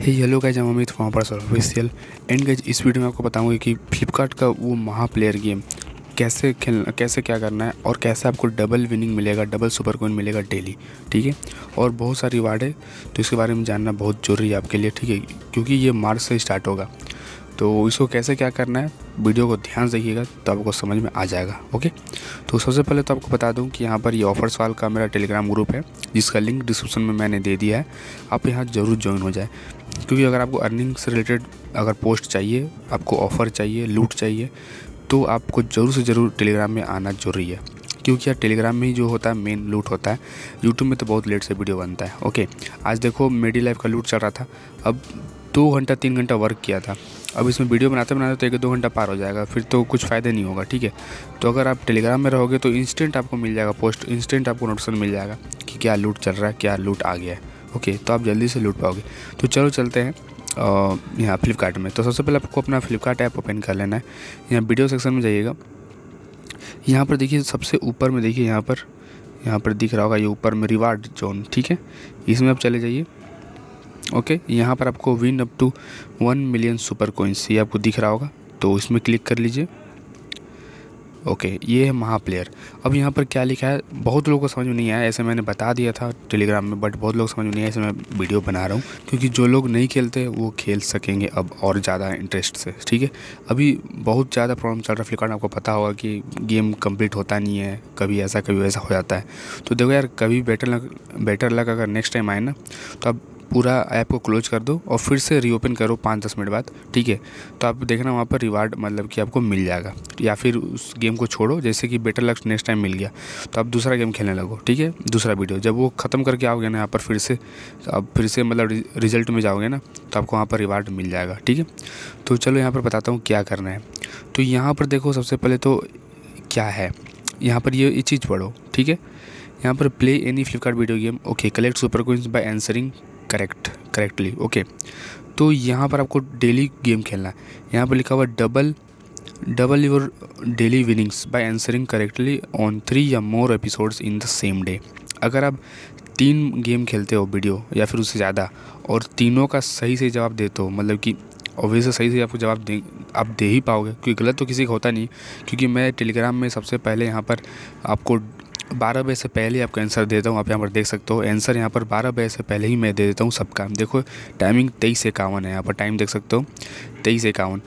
हे yellow guys हम अमित वहाँ पर ऑफिशियल एंड गाइज इस वीडियो में आपको बताऊँगी कि फ्लिपकार्ट का वो महा प्लेयर गेम कैसे खेलना कैसे क्या करना है और कैसे आपको डबल विनिंग मिलेगा डबल सुपर कोइन मिलेगा डेली ठीक है और बहुत सारी रिवार्ड है तो इसके बारे में जानना बहुत ज़रूरी है आपके लिए ठीक है क्योंकि ये मार्च से स्टार्ट होगा तो इसको कैसे क्या करना है वीडियो को ध्यान से देखिएगा तो आपको समझ में आ जाएगा ओके तो सबसे पहले तो आपको बता दूं कि यहाँ पर ये ऑफर्स वाल का मेरा टेलीग्राम ग्रुप है जिसका लिंक डिस्क्रिप्शन में मैंने दे दिया है आप यहाँ ज़रूर ज्वाइन हो जाए क्योंकि अगर आपको अर्निंग से रिलेटेड अगर पोस्ट चाहिए आपको ऑफ़र चाहिए लूट चाहिए तो आपको ज़रूर से ज़रूर टेलीग्राम में आना ज़रूरी है क्योंकि यार टेलीग्राम में ही जो होता है मेन लूट होता है यूट्यूब में तो बहुत लेट से वीडियो बनता है ओके आज देखो मेडी लाइफ का लूट चल रहा था अब दो घंटा तीन घंटा वर्क किया था अब इसमें वीडियो बनाते बनाते तो एक दो घंटा पार हो जाएगा फिर तो कुछ फ़ायदा नहीं होगा ठीक है तो अगर आप टेलीग्राम में रहोगे तो इंस्टेंट आपको मिल जाएगा पोस्ट इंस्टेंट आपको नोटिसन मिल जाएगा कि क्या लूट चल रहा है क्या लूट आ गया है ओके तो आप जल्दी से लूट पाओगे तो चलो चलते हैं यहाँ फ्लिपकार्ट में तो सबसे पहले आपको अपना फ्लिपकार्ट ऐप ओपन कर लेना है यहाँ वीडियो सेक्शन में जाइएगा यहाँ पर देखिए सबसे ऊपर में देखिए यहाँ पर यहाँ पर दिख रहा होगा ये ऊपर में रिवार्ड जोन ठीक है इसमें आप चले जाइए ओके यहाँ पर आपको win up to one million super coins ये आपको दिख रहा होगा तो इसमें क्लिक कर लीजिए ओके ये है महाप्लेयर अब यहाँ पर क्या लिखा है बहुत लोगों को समझ में नहीं आया ऐसे मैंने बता दिया था टेलीग्राम में बट बहुत लोग समझ में नहीं आया ऐसे मैं वीडियो बना रहा हूँ क्योंकि जो लोग नहीं खेलते वो खेल सकेंगे अब और ज़्यादा इंटरेस्ट से ठीक है अभी बहुत ज़्यादा प्रॉब्लम चल रहा है फ्लिपकार्ट आपको पता होगा कि गेम कम्प्लीट होता नहीं है कभी ऐसा कभी वैसा हो जाता है तो देखो यार कभी बेटर लग बेटर लग अगर नेक्स्ट टाइम आए ना तो आप पूरा ऐप को क्लोज कर दो और फिर से रीओपन करो पाँच दस मिनट बाद ठीक है तो आप देखना वहाँ पर रिवार्ड मतलब कि आपको मिल जाएगा या फिर उस गेम को छोड़ो जैसे कि बेटर लक्स नेक्स्ट टाइम मिल गया तो आप दूसरा गेम खेलने लगो ठीक है दूसरा वीडियो जब वो ख़त्म करके आओगे ना यहाँ पर फिर से आप फिर से मतलब रिजल्ट में जाओगे ना तो आपको वहाँ पर रिवार्ड मिल जाएगा ठीक है तो चलो यहाँ पर बताता हूँ क्या करना है तो यहाँ पर देखो सबसे पहले तो क्या है यहाँ पर ये चीज़ पढ़ो ठीक है यहाँ पर play any Flipkart video game okay collect super coins by answering correct correctly okay तो यहाँ पर आपको डेली गेम खेलना है यहाँ पर लिखा हुआ double double your daily winnings by answering correctly on three or more episodes in the same day अगर आप तीन गेम खेलते हो वीडियो या फिर उससे ज़्यादा और तीनों का सही से जवाब देते हो मतलब कि ऑब्वियस सही से आपको जवाब दे आप दे ही पाओगे क्योंकि गलत तो किसी का होता नहीं क्योंकि मैं टेलीग्राम में सबसे पहले यहाँ पर आपको बारह बजे से पहले आपका आंसर देता हूँ आप यहाँ पर देख सकते हो आंसर यहाँ पर बारह बजे से पहले ही मैं दे देता हूँ सबका देखो टाइमिंग तेईस इक्यावन है यहाँ पर टाइम देख सकते हो तेईस इक्यावन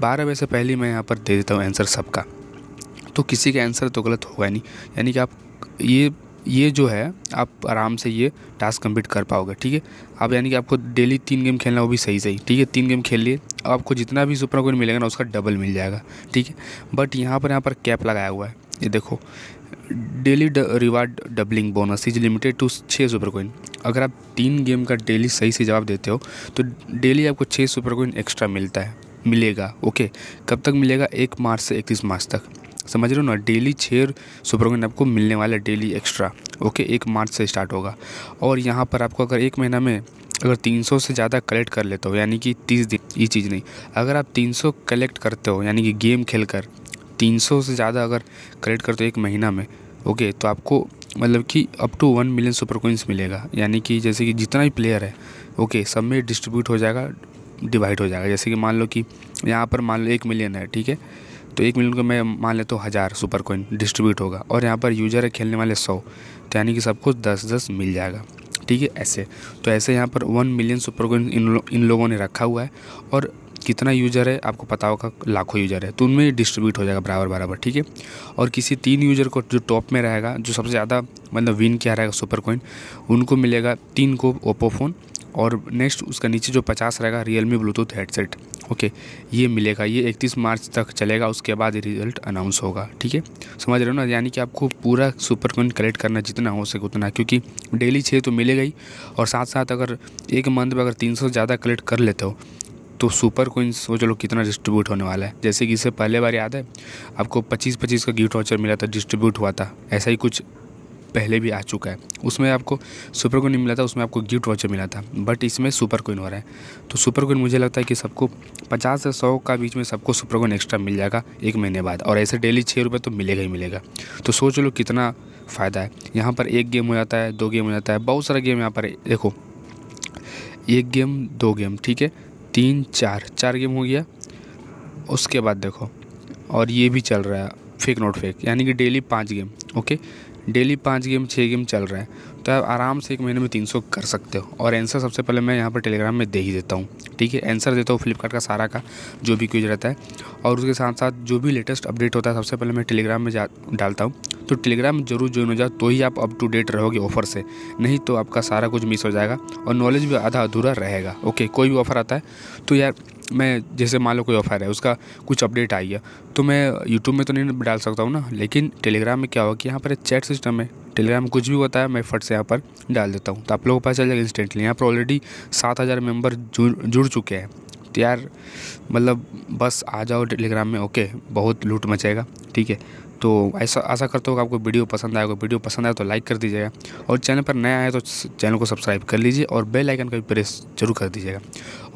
बारह बजे से पहले मैं यहाँ पर दे देता हूँ आंसर सबका तो किसी का आंसर तो गलत होगा नहीं यानी कि आप ये ये जो है आप आराम से ये टास्क कम्प्लीट कर पाओगे ठीक है आप यानी कि आपको डेली तीन गेम खेलना वो भी सही सही ठीक है तीन गेम खेल लिए अब आपको जितना भी सुपर कोइन मिलेगा ना उसका डबल मिल जाएगा ठीक है बट यहाँ पर यहाँ पर कैप लगाया हुआ है ये देखो daily reward doubling bonus is limited to छः सुपर कोइन अगर आप तीन गेम का डेली सही से जवाब देते हो तो डेली आपको छः सुपर कोइन एक्स्ट्रा मिलता है मिलेगा ओके कब तक मिलेगा एक मार्च से इकतीस मार्च तक समझ रहे हो ना डेली छः सुपर कोइन आपको मिलने वाला डेली एक्स्ट्रा ओके एक मार्च से स्टार्ट होगा और यहाँ पर आपको अगर एक महीना में अगर 300 से ज़्यादा कलेक्ट कर लेते हो यानी कि 30 दिन ये चीज़ नहीं अगर आप 300 कलेक्ट करते हो यानी कि गेम खेल कर तीन सौ से ज़्यादा अगर कलेक्ट करते हो एक महीना में ओके तो आपको मतलब कि up to one million super coins मिलेगा यानी कि जैसे कि जितना भी प्लेयर है ओके सब में डिस्ट्रीब्यूट हो जाएगा डिवाइड हो जाएगा जैसे कि मान लो कि यहाँ पर मान लो एक मिलियन है ठीक है तो एक मिलियन को मैं मान लेता तो हूँ हज़ार सुपर कोइन डिस्ट्रीब्यूट होगा और यहाँ पर यूजर है खेलने वाले सौ तो यानी कि सबको दस दस मिल जाएगा ठीक है ऐसे तो ऐसे यहाँ पर वन मिलियन सुपर कोइन इन इन लोगों ने रखा हुआ है और कितना यूज़र है आपको पता होगा लाखों यूज़र है तो उनमें डिस्ट्रीब्यूट हो जाएगा बराबर बराबर ठीक है और किसी तीन यूज़र को जो टॉप में रहेगा जो सबसे ज़्यादा मतलब विन किया रहेगा सुपर कोइन उनको मिलेगा तीन को ओप्पो फ़ोन और नेक्स्ट उसका नीचे जो पचास रहेगा Realme Bluetooth headset okay ये मिलेगा ये इकतीस मार्च तक चलेगा उसके बाद रिजल्ट अनाउंस होगा ठीक है समझ रहे हो ना यानी कि आपको पूरा सुपर कोइन कलेक्ट करना जितना हो सके उतना क्योंकि डेली छः तो मिलेगा ही और साथ साथ अगर एक मंथ में अगर तीन सौ ज़्यादा कलेक्ट कर लेते हो तो सुपर कोइंस सोच लो कितना डिस्ट्रीब्यूट होने वाला है जैसे कि इससे पहले बार याद है आपको पच्चीस पच्चीस का गिफ्ट वाचर मिला था डिस्ट्रीब्यूट हुआ था ऐसा ही कुछ पहले भी आ चुका है उसमें आपको सुपर कोइन मिला था उसमें आपको गिफ्ट वाचर मिला था बट इसमें सुपर कोइन हो रहा है तो सुपर कोइन मुझे लगता है कि सबको पचास से सौ का बीच में सबको सुपर कोइन एक्स्ट्रा मिल जाएगा एक महीने बाद और ऐसे डेली छः रुपये तो मिलेगा ही मिलेगा तो सोच लो कितना फ़ायदा है यहाँ पर एक गेम हो जाता है दो गेम हो जाता है बहुत सारा गेम यहाँ पर देखो एक गेम दो गेम ठीक है तीन चार चार गेम हो गया उसके बाद देखो और ये भी चल रहा है फेक नोट फेक यानी कि डेली पाँच गेम ओके डेली पाँच गेम छः गेम चल रहा है तो आप आराम से एक महीने में तीन सौ कर सकते हो और आंसर सबसे पहले मैं यहाँ पर टेलीग्राम में दे ही देता हूँ ठीक है आंसर देता हूँ फ्लिपकार्ट का सारा का जो भी क्यूज रहता है और उसके साथ साथ जो भी लेटेस्ट अपडेट होता है सबसे पहले मैं टेलीग्राम में जा डालता हूँ तो टेलीग्राम जरूर ज्वाइन हो जाओ तो ही आप अप टू डेट रहोगे ऑफर से नहीं तो आपका सारा कुछ मिस हो जाएगा और नॉलेज भी आधा अधूरा रहेगा ओके कोई भी ऑफ़र आता है तो यार मैं जैसे मान लो कोई ऑफ़र है उसका कुछ अपडेट आई है तो मैं यूट्यूब में तो नहीं डाल सकता हूँ ना लेकिन टेलीग्राम में क्या होगा कि यहाँ पर एक चैट सिस्टम है टेलीग्राम कुछ भी होता है मैं फट से यहाँ पर डाल देता हूँ तो आप लोगों को पता चल जाएगा इंस्टेंटली यहाँ पर ऑलरेडी सात हज़ार मेम्बर जुड़ चुके हैं तो यार मतलब बस आ जाओ टेलीग्राम में ओके बहुत लूट मचेगा ठीक है तो ऐसा आशा करता हूँ कि आपको वीडियो पसंद आएगा वीडियो पसंद आए तो लाइक कर दीजिएगा और चैनल पर नया आए तो चैनल को सब्सक्राइब कर लीजिए और बेल आइकन का भी प्रेस जरूर कर दीजिएगा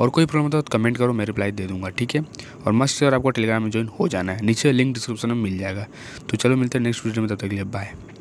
और कोई प्रॉब्लम होता है तो कमेंट करो मैं रिप्लाई दे दूँगा ठीक है और मस्ट शेयर आपको टेलीग्राम में ज्वाइन हो जाना है नीचे लिंक डिस्क्रिप्शन में मिल जाएगा तो चलो मिलते हैं नेक्स्ट वीडियो में तब तक के लिए बाय